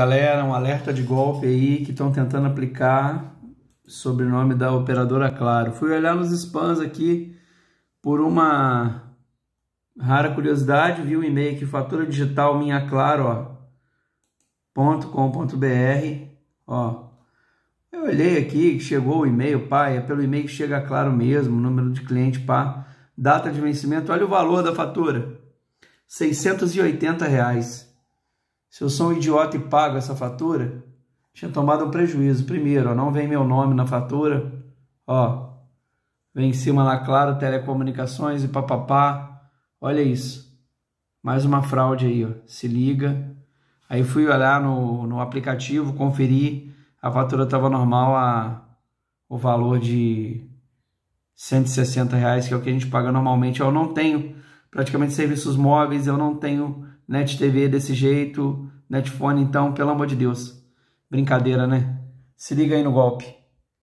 Galera, um alerta de golpe aí que estão tentando aplicar sobre o nome da operadora Claro. Fui olhar nos spams aqui por uma rara curiosidade, vi um e-mail que fatura digital minha claro, ó, ponto br. ó. Eu olhei aqui, chegou o e-mail, pai. é pelo e-mail que chega claro mesmo, número de cliente, pá, data de vencimento, olha o valor da fatura, 680 reais. Se eu sou um idiota e pago essa fatura, tinha tomado um prejuízo. Primeiro, ó, não vem meu nome na fatura, ó, vem em cima lá, claro, telecomunicações e papapá. Olha isso. Mais uma fraude aí, ó. Se liga. Aí fui olhar no, no aplicativo, conferi A fatura estava normal, a, o valor de 160 reais, que é o que a gente paga normalmente. Eu não tenho praticamente serviços móveis, eu não tenho Net TV desse jeito, Netfone, então, pelo amor de Deus. Brincadeira, né? Se liga aí no golpe.